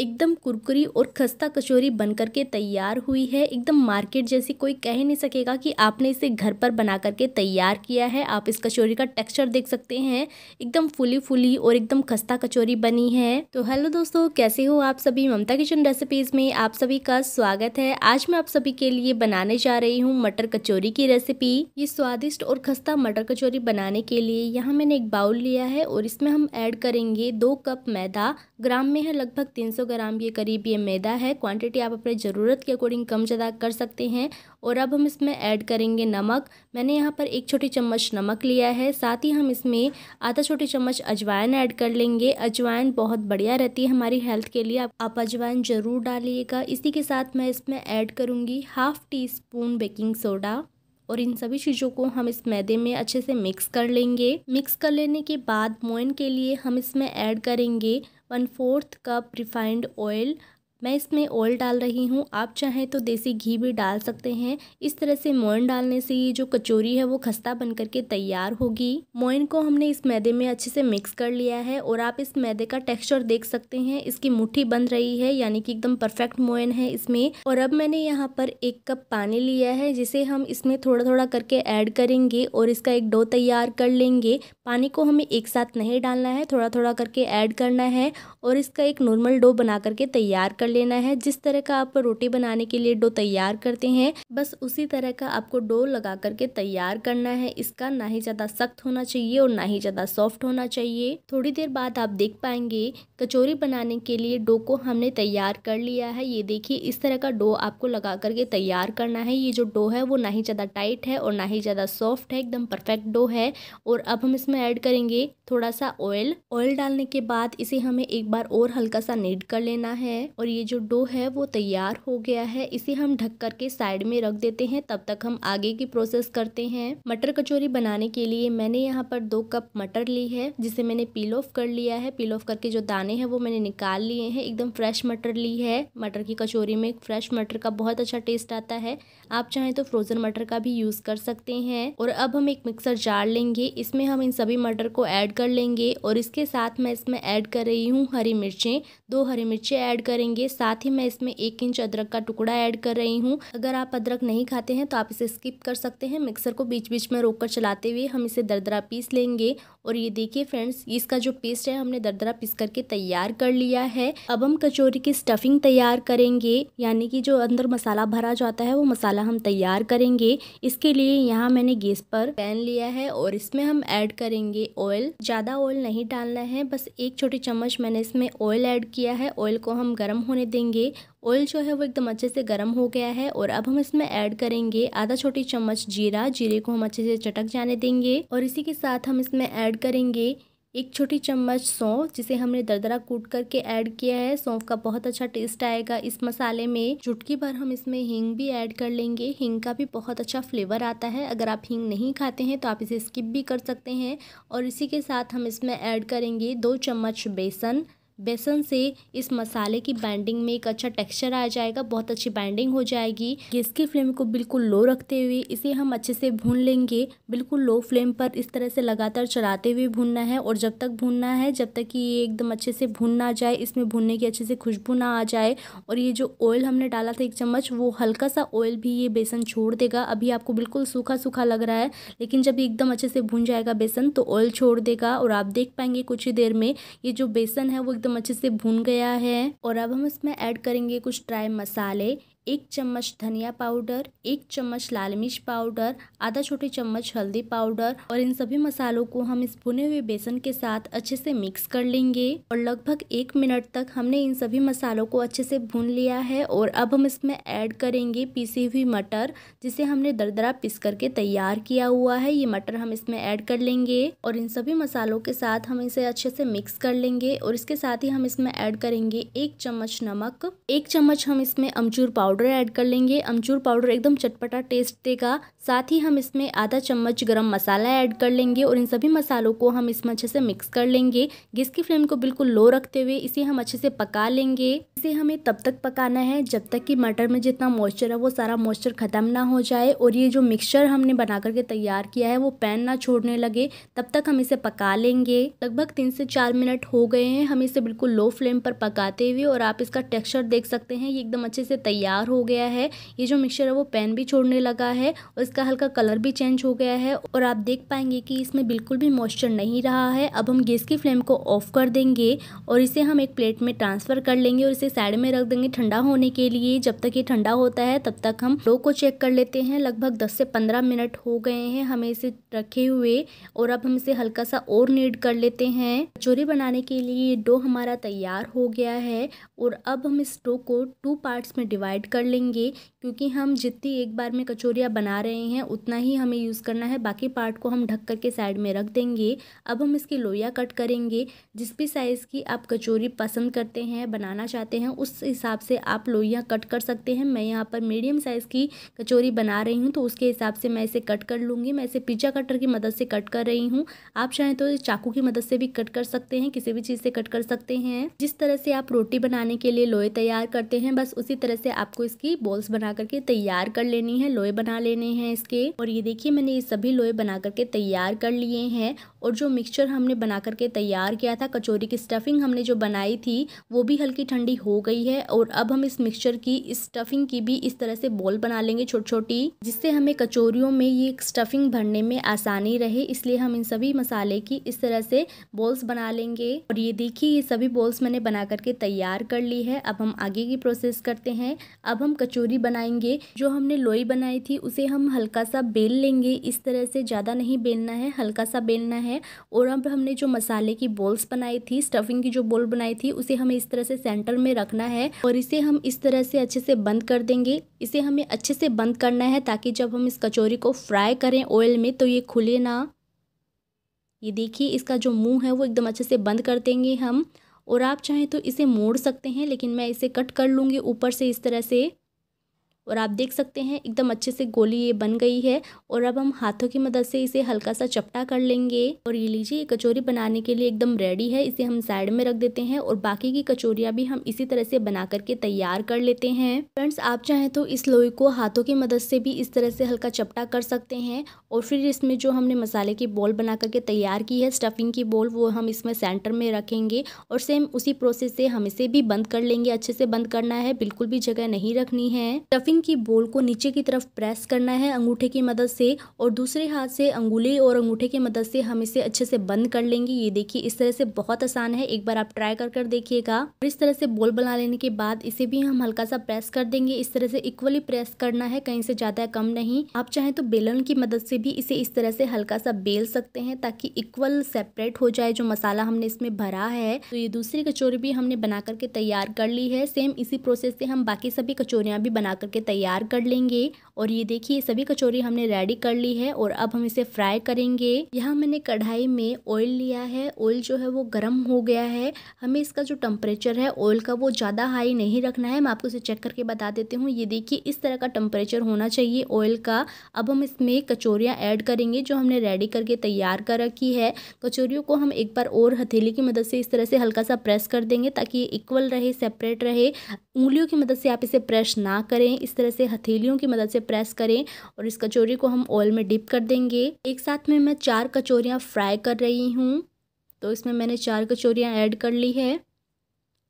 एकदम कुरकुरी और खस्ता कचौरी बनकर के तैयार हुई है एकदम मार्केट जैसी कोई कह नहीं सकेगा कि आपने इसे घर पर बना करके तैयार किया है आप इस कचौरी का टेक्सचर देख सकते हैं एकदम फुली फुली और एकदम खस्ता कचौरी बनी है तो हेलो दोस्तों कैसे हो आप सभी ममता किचन रेसिपीज़ में आप सभी का स्वागत है आज मैं आप सभी के लिए बनाने जा रही हूँ मटर कचौरी की रेसिपी ये स्वादिष्ट और खस्ता मटर कचौरी बनाने के लिए यहाँ मैंने एक बाउल लिया है और इसमें हम ऐड करेंगे दो कप मैदा ग्राम में है लगभग तीन सौ तो ग्राम ये करीब ये मैदा है क्वांटिटी आप अपने ज़रूरत के अकॉर्डिंग कम ज़्यादा कर सकते हैं और अब हम इसमें ऐड करेंगे नमक मैंने यहाँ पर एक छोटी चम्मच नमक लिया है साथ ही हम इसमें आधा छोटी चम्मच अजवाइन ऐड कर लेंगे अजवाइन बहुत बढ़िया रहती है हमारी हेल्थ के लिए आप अजवाइन ज़रूर डालिएगा इसी के साथ मैं इसमें ऐड करूँगी half teaspoon baking soda और इन सभी चीज़ों को हम इस मैदे में अच्छे से मिक्स कर लेंगे मिक्स कर लेने के बाद मोइन के लिए हम इसमें ऐड करेंगे one fourth cup refined oil मैं इसमें ऑयल डाल रही हूँ आप चाहें तो देसी घी भी डाल सकते हैं इस तरह से मोइन डालने से ये जो कचौरी है वो खस्ता बन करके तैयार होगी मोइन को हमने इस मैदे में अच्छे से मिक्स कर लिया है और आप इस मैदे का टेक्स्चर देख सकते हैं इसकी मुट्ठी बन रही है यानी कि एकदम परफेक्ट मोइन है इसमें और अब मैंने यहाँ पर एक कप पानी लिया है जिसे हम इसमें थोड़ा थोड़ा करके ऐड करेंगे और इसका एक डो तैयार कर लेंगे पानी को हमें एक साथ नहीं डालना है थोड़ा थोड़ा करके ऐड करना है और इसका एक नॉर्मल डो बना करके तैयार कर लेना है जिस तरह का आप रोटी बनाने के लिए डो तैयार करते हैं बस उसी तरह का आपको डो लगा करके तैयार करना है इसका ना ही ज़्यादा सख्त होना चाहिए और ना ही ज़्यादा सॉफ्ट होना चाहिए थोड़ी देर बाद आप देख पाएंगे कचौरी बनाने के लिए डो को हमने तैयार कर लिया है ये देखिए इस तरह का डो आपको लगा करके तैयार करना है ये जो डो है वो ना ही ज़्यादा टाइट है और ना ही ज़्यादा सॉफ्ट है एकदम परफेक्ट डो है और अब हम इसमें ऐड करेंगे थोड़ा सा ऑयल ऑयल डालने के बाद इसे हमें एक बार और हल्का सा नीड कर लेना है और ये जो डो है वो तैयार हो गया है इसे हम ढक करके साइड में रख देते हैं तब तक हम आगे की प्रोसेस करते हैं मटर कचौरी बनाने के लिए मैंने यहाँ पर दो कप मटर ली है जिसे मैंने पील ऑफ कर लिया है पील ऑफ करके जो दाने हैं वो मैंने निकाल लिए हैं एकदम फ्रेश मटर ली है मटर की कचौरी में फ्रेश मटर का बहुत अच्छा टेस्ट आता है आप चाहें तो फ्रोजन मटर का भी यूज़ कर सकते हैं और अब हम एक मिक्सर जार लेंगे इसमें हम इन सभी मटर को ऐड कर लेंगे और इसके साथ मैं इसमें ऐड कर रही हूँ हरी मिर्चें दो हरी मिर्चें ऐड करेंगे साथ ही मैं इसमें एक इंच अदरक का टुकड़ा ऐड कर रही हूँ अगर आप अदरक नहीं खाते हैं तो आप इसे स्किप कर सकते हैं मिक्सर को बीच बीच में रोक कर चलाते हुए हम इसे दरदरा पीस लेंगे और ये देखिए फ्रेंड्स इसका जो पेस्ट है हमने दरदरा पीस करके तैयार कर लिया है अब हम कचौरी की स्टफिंग तैयार करेंगे यानी कि जो अंदर मसाला भरा जाता है वो मसाला हम तैयार करेंगे इसके लिए यहाँ मैंने गैस पर पैन लिया है और इसमें हम ऐड करेंगे ऑयल ज़्यादा ऑयल नहीं डालना है बस एक छोटी चम्मच मैंने इसमें ऑयल ऐड किया है ऑयल को हम गर्म होने होने देंगे ऑयल जो है वो एकदम अच्छे से गर्म हो गया है और अब हम इसमें ऐड करेंगे आधा छोटी चम्मच जीरा जीरे को हम अच्छे से चटक जाने देंगे और इसी के साथ हम इसमें ऐड करेंगे एक छोटी चम्मच सौंफ जिसे हमने दरदरा कूट करके ऐड किया है सौंफ का बहुत अच्छा टेस्ट आएगा इस मसाले में चुटकी भर हम इसमें हींग भी ऐड कर लेंगे हींग का भी बहुत अच्छा फ्लेवर आता है अगर आप हींग नहीं खाते हैं तो आप इसे स्किप भी कर सकते हैं और इसी के साथ हम इसमें ऐड करेंगे दो चम्मच बेसन बेसन से इस मसाले की बाइंडिंग में एक अच्छा टेक्सचर आ जाएगा बहुत अच्छी बाइंडिंग हो जाएगी गैस की फ्लेम को बिल्कुल लो रखते हुए इसे हम अच्छे से भून लेंगे बिल्कुल लो फ्लेम पर इस तरह से लगातार चलाते हुए भूनना है और जब तक भूनना है जब तक कि ये एकदम अच्छे से भून ना जाए इसमें भूनने की अच्छे से खुशबू ना आ जाए और ये जो ऑयल हमने डाला था एक चम्मच वो हल्का सा ऑयल भी ये बेसन छोड़ देगा अभी आपको बिल्कुल सूखा सूखा लग रहा है लेकिन जब एकदम अच्छे से भून जाएगा बेसन तो ऑयल छोड़ देगा और आप देख पाएंगे कुछ ही देर में ये जो बेसन है वो एकदम एकदम अच्छे से भून गया है और अब हम इसमें ऐड करेंगे कुछ ड्राई मसाले एक चम्मच धनिया पाउडर एक चम्मच लाल मिर्च पाउडर आधा छोटे चम्मच हल्दी पाउडर और इन सभी मसालों को हम इस भुने हुए बेसन के साथ अच्छे से मिक्स कर लेंगे और लगभग एक मिनट तक हमने इन सभी मसालों को अच्छे से भून लिया है और अब हम इसमें ऐड करेंगे पीसी हुई मटर जिसे हमने दरदरा पीस करके तैयार किया हुआ है ये मटर हम इसमें ऐड कर लेंगे और इन सभी मसालों के साथ हम इसे अच्छे से मिक्स कर लेंगे और इसके साथ ही हम इसमें ऐड करेंगे एक चम्मच नमक एक चम्मच हम इसमें अमचूर पाउडर पाउडर ऐड कर लेंगे अमचूर पाउडर एकदम चटपटा टेस्ट देगा साथ ही हम इसमें आधा चम्मच गरम मसाला ऐड कर लेंगे और इन सभी मसालों को हम इसमें अच्छे से मिक्स कर लेंगे गैस की फ्लेम को बिल्कुल लो रखते हुए इसे हम अच्छे से पका लेंगे इसे हमें तब तक पकाना है जब तक कि मटर में जितना मॉइस्चर है वो सारा मॉइस्चर ख़त्म ना हो जाए और ये जो मिक्सचर हमने बना करके तैयार किया है वो पैन ना छोड़ने लगे तब तक हम इसे पका लेंगे लगभग तीन से चार मिनट हो गए हैं हम इसे बिल्कुल लो फ्लेम पर पकाते हुए और आप इसका टेक्स्चर देख सकते हैं ये एकदम अच्छे से तैयार तैयार हो गया है ये जो मिक्सचर है वो पैन भी छोड़ने लगा है और इसका हल्का कलर भी चेंज हो गया है और आप देख पाएंगे कि इसमें बिल्कुल भी मॉइस्चर नहीं रहा है अब हम गैस की फ्लेम को ऑफ कर देंगे और इसे हम एक प्लेट में ट्रांसफ़र कर लेंगे और इसे साइड में रख देंगे ठंडा होने के लिए जब तक ये ठंडा होता है तब तक हम लो को चेक कर लेते हैं लगभग दस से पंद्रह मिनट हो गए हैं हमें इसे रखे हुए और अब हम इसे हल्का सा और नीड कर लेते हैं कचोरी बनाने के लिए डो हमारा तैयार हो गया है और अब हम इस डो को टू पार्ट्स में डिवाइड कर लेंगे क्योंकि हम जितनी एक बार में कचौरियाँ बना रहे हैं उतना ही हमें यूज़ करना है बाकी पार्ट को हम ढक के साइड में रख देंगे अब हम इसकी लोहिया कट करेंगे जिस भी साइज़ की आप कचौरी पसंद करते हैं बनाना चाहते हैं उस हिसाब से आप लोइया कट कर सकते हैं मैं यहाँ पर मीडियम साइज़ की कचौरी बना रही हूँ तो उसके हिसाब से मैं इसे कट कर लूँगी मैं इसे पिज्जा कटर की मदद से कट कर रही हूँ आप चाहें तो चाकू की मदद से भी कट कर सकते हैं किसी भी चीज़ से कट कर सकते हैं जिस तरह से आप रोटी बनाने के लिए लोहे तैयार करते हैं बस उसी तरह से आपको इसकी बॉल्स बना करके तैयार कर लेनी है लोहे बना लेने हैं इसके और ये देखिए मैंने ये सभी लोहे बना करके तैयार कर लिए हैं और जो मिक्सचर हमने बना करके तैयार किया था कचौरी की स्टफिंग हमने जो बनाई थी वो भी हल्की ठंडी हो गई है और अब हम इस मिक्सचर की इस स्टफिंग की भी इस तरह से बॉल बना लेंगे छोटी छोटी जिससे हमें कचोरियों में ये स्टफिंग भरने में आसानी रहे इसलिए हम इन सभी मसाले की इस तरह से बॉल्स बना लेंगे और ये देखिए ये सभी बॉल्स मैंने बना करके तैयार कर ली है अब हम आगे की प्रोसेस करते हैं अब हम कचौरी बनाएंगे जो हमने लोई बनाई थी उसे हम हल्का सा बेल लेंगे इस तरह से ज़्यादा नहीं बेलना है हल्का सा बेलना है और अब हमने जो मसाले की बॉल्स बनाई थी स्टफिंग की जो बॉल बनाई थी उसे हमें इस तरह से सेंटर में रखना है और इसे हम इस तरह से अच्छे से बंद कर देंगे इसे हमें अच्छे से बंद करना है ताकि जब हम इस कचौरी को फ्राई करें ऑयल में तो ये खुले ना ये देखिए इसका जो मुंह है वो एकदम अच्छे से बंद कर देंगे हम और आप चाहें तो इसे मोड़ सकते हैं लेकिन मैं इसे कट कर लूँगी ऊपर से इस तरह से और आप देख सकते हैं एकदम अच्छे से गोली ये बन गई है और अब हम हाथों की मदद से इसे हल्का सा चपटा कर लेंगे और ये लीजिए ये कचौरी बनाने के लिए एकदम रेडी है इसे हम साइड में रख देते हैं और बाकी की कचौरियाँ भी हम इसी तरह से बना करके तैयार कर लेते हैं फ्रेंड्स आप चाहें तो इस लोई को हाथों की मदद से भी इस तरह से हल्का चपटा कर सकते हैं और फिर इसमें जो हमने मसाले की बॉल बना करके तैयार की है स्टफिंग की बॉल वो हम इसमें सेंटर में रखेंगे और सेम उसी प्रोसेस से हम इसे भी बंद कर लेंगे अच्छे से बंद करना है बिल्कुल भी जगह नहीं रखनी है स्टफिंग कटिंग की बोल को नीचे की तरफ प्रेस करना है अंगूठे की मदद से और दूसरे हाथ से अंगुली और अंगूठे की मदद से हम इसे अच्छे से बंद कर लेंगे ये देखिए इस तरह से बहुत आसान है एक बार आप ट्राई कर कर देखिएगा इस तरह से बोल बना लेने के बाद इसे भी हम हल्का सा प्रेस कर देंगे इस तरह से इक्वली प्रेस करना है कहीं से ज़्यादा कम नहीं आप चाहें तो बेलन की मदद से भी इसे इस तरह से हल्का सा बेल सकते हैं ताकि इक्वल सेपरेट हो जाए जो मसाला हमने इसमें भरा है तो ये दूसरी कचोरी भी हमने बना करके तैयार कर ली है सेम इसी प्रोसेस से हम बाकी सभी कचोरिया भी बना करके तैयार कर लेंगे और ये देखिए सभी कचौरी हमने रेडी कर ली है और अब हम इसे फ्राई करेंगे यहाँ मैंने कढ़ाई में ऑयल लिया है ऑयल जो है वो गर्म हो गया है हमें इसका जो टम्परेचर है ऑयल का वो ज़्यादा हाई नहीं रखना है मैं आपको इसे चेक करके बता देती हूँ ये देखिए इस तरह का टम्परेचर होना चाहिए ऑयल का अब हम इसमें कचौरियाँ ऐड करेंगे जो हमने रेडी करके तैयार कर रखी है कचौरियों को हम एक बार और हथेली की मदद से इस तरह से हल्का सा प्रेस कर देंगे ताकि ये इक्वल रहे सेपरेट रहे उंगलियों की मदद से आप इसे प्रेस ना करें इस तरह से हथेलियों की मदद से प्रेस करें और इस कचौरी को हम ऑयल में डिप कर देंगे एक साथ में मैं चार कचौरियाँ फ्राई कर रही हूँ तो इसमें मैंने चार कचौरियाँ ऐड कर ली है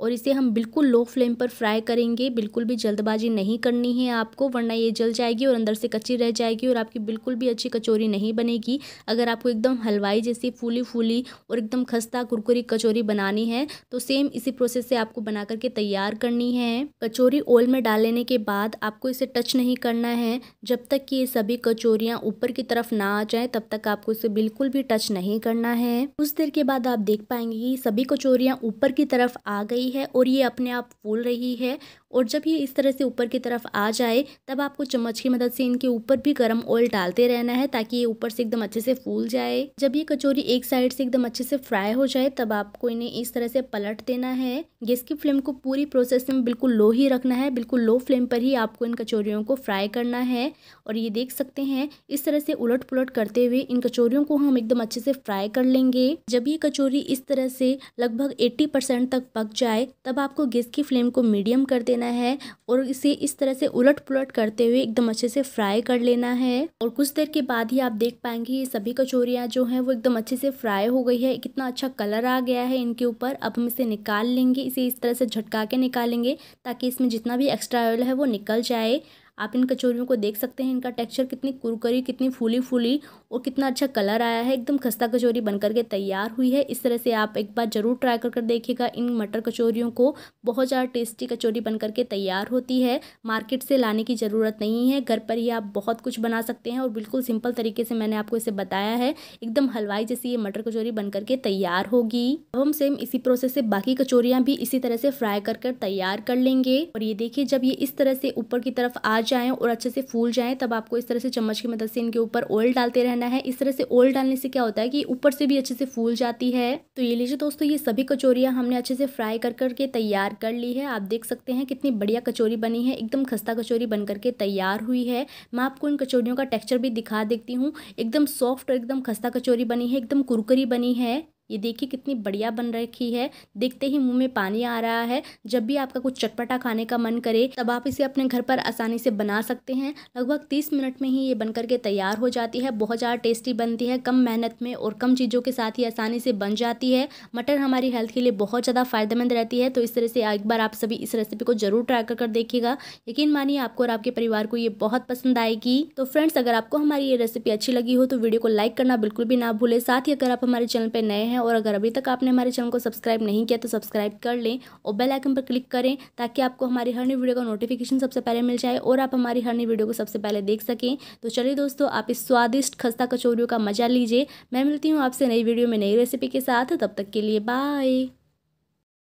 और इसे हम बिल्कुल लो फ्लेम पर फ्राई करेंगे बिल्कुल भी जल्दबाजी नहीं करनी है आपको वरना ये जल जाएगी और अंदर से कच्ची रह जाएगी और आपकी बिल्कुल भी अच्छी कचौरी नहीं बनेगी अगर आपको एकदम हलवाई जैसी फूली फूली और एकदम खस्ता कुरकुरी कचौरी बनानी है तो सेम इसी प्रोसेस से आपको बना करके तैयार करनी है कचौरी ओल में डाल लेने के बाद आपको इसे टच नहीं करना है जब तक कि ये सभी कचौरियाँ ऊपर की तरफ ना आ जाए तब तक आपको इसे बिल्कुल भी टच नहीं करना है कुछ देर के बाद आप देख पाएंगे कि सभी कचौरियाँ ऊपर की तरफ आ गई रही है और ये अपने आप फूल रही है और जब ये इस तरह से ऊपर की तरफ आ जाए तब आपको चम्मच की मदद से इनके ऊपर भी गर्म ऑयल डालते रहना है ताकि ये ऊपर से एकदम अच्छे से फूल जाए जब ये कचौरी एक साइड से एकदम अच्छे से फ्राई हो जाए तब आपको इन्हें इस तरह से पलट देना है गैस की फ्लेम को पूरी प्रोसेस में बिल्कुल लो ही रखना है बिल्कुल लो फ्लेम पर ही आपको इन कचौरियों को फ्राई करना है और ये देख सकते हैं इस तरह से उलट पुलट करते हुए इन कचौरियों को हम एकदम अच्छे से फ्राई कर लेंगे जब ये कचौरी इस तरह से लगभग एट्टी तक पक जाए तब आपको गैस की फ्लेम को मीडियम कर देना लेना है और इसे इस तरह से उलट पुलट करते हुए एकदम अच्छे से फ्राई कर लेना है और कुछ देर के बाद ही आप देख पाएंगे ये सभी कचोरियाँ जो हैं वो एकदम अच्छे से फ्राई हो गई है कितना अच्छा कलर आ गया है इनके ऊपर अब हम इसे निकाल लेंगे इसे इस तरह से झटका के निकालेंगे ताकि इसमें जितना भी एक्स्ट्रा ऑयल है वो निकल जाए आप इन कचौरियों को देख सकते हैं इनका टेक्सचर कितनी कुरकरी कितनी फूली फूली और कितना अच्छा कलर आया है एकदम खस्ता कचौरी बन करके तैयार हुई है इस तरह से आप एक बार ज़रूर ट्राई कर कर देखिएगा इन मटर कचौरियों को बहुत ज़्यादा टेस्टी कचौरी बन करके तैयार होती है मार्केट से लाने की ज़रूरत नहीं है घर पर ही आप बहुत कुछ बना सकते हैं और बिल्कुल सिंपल तरीके से मैंने आपको इसे बताया है एकदम हलवाई जैसी ये मटर कचौरी बन करके तैयार होगी अब हम सेम इसी प्रोसेस से बाकी कचौरियाँ भी इसी तरह से फ्राई कर कर तैयार कर लेंगे और ये देखिए जब ये इस तरह से ऊपर की तरफ आज जाएँ और अच्छे से फूल जाए तब आपको इस तरह से चम्मच की मदद से इनके ऊपर ऑयल डालते रहना है इस तरह से ऑयल डालने से क्या होता है कि ऊपर से भी अच्छे से फूल जाती है तो ये लीजिए दोस्तों ये सभी कचोरियाँ हमने अच्छे से फ्राई कर करके तैयार कर ली है आप देख सकते हैं कितनी बढ़िया कचोरी बनी है एकदम खस्ता कचौरी बन करके तैयार हुई है मैं आपको इन कचौरियों का टेक्स्चर भी दिखा देती हूँ एकदम सॉफ्ट और एकदम खस्ता कचौरी बनी है एकदम कुरकरी बनी है ये देखिए कितनी बढ़िया बन रखी है देखते ही मुंह में पानी आ रहा है जब भी आपका कुछ चटपटा खाने का मन करे तब आप इसे अपने घर पर आसानी से बना सकते हैं लगभग तीस मिनट में ही ये बन करके तैयार हो जाती है बहुत ज़्यादा टेस्टी बनती है कम मेहनत में और कम चीज़ों के साथ ही आसानी से बन जाती है मटर हमारी हेल्थ के लिए बहुत ज़्यादा फायदेमंद रहती है तो इस तरह से एक बार आप सभी इस रेसिपी को जरूर ट्राई कर देखिएगा यकीन मानिए आपको और आपके परिवार को ये बहुत पसंद आएगी तो फ्रेंड्स अगर आपको हमारी ये रेसिपी अच्छी लगी हो तो वीडियो को लाइक करना बिल्कुल भी ना भूले साथ ही अगर आप हमारे चैनल पर नए हैं हैं और अगर अभी तक आपने हमारे चैनल को सब्सक्राइब नहीं किया तो सब्सक्राइब कर लें और बेल आइकन पर क्लिक करें ताकि आपको हमारी हर नई वीडियो का नोटिफिकेशन सबसे पहले मिल जाए और आप हमारी हर नई वीडियो को सबसे पहले देख सकें तो चलिए दोस्तों आप इस स्वादिष्ट खस्ता कचौरियों का मजा लीजिए मैं मिलती हूँ आपसे नई वीडियो में नई रेसिपी के साथ तब तक के लिए बाय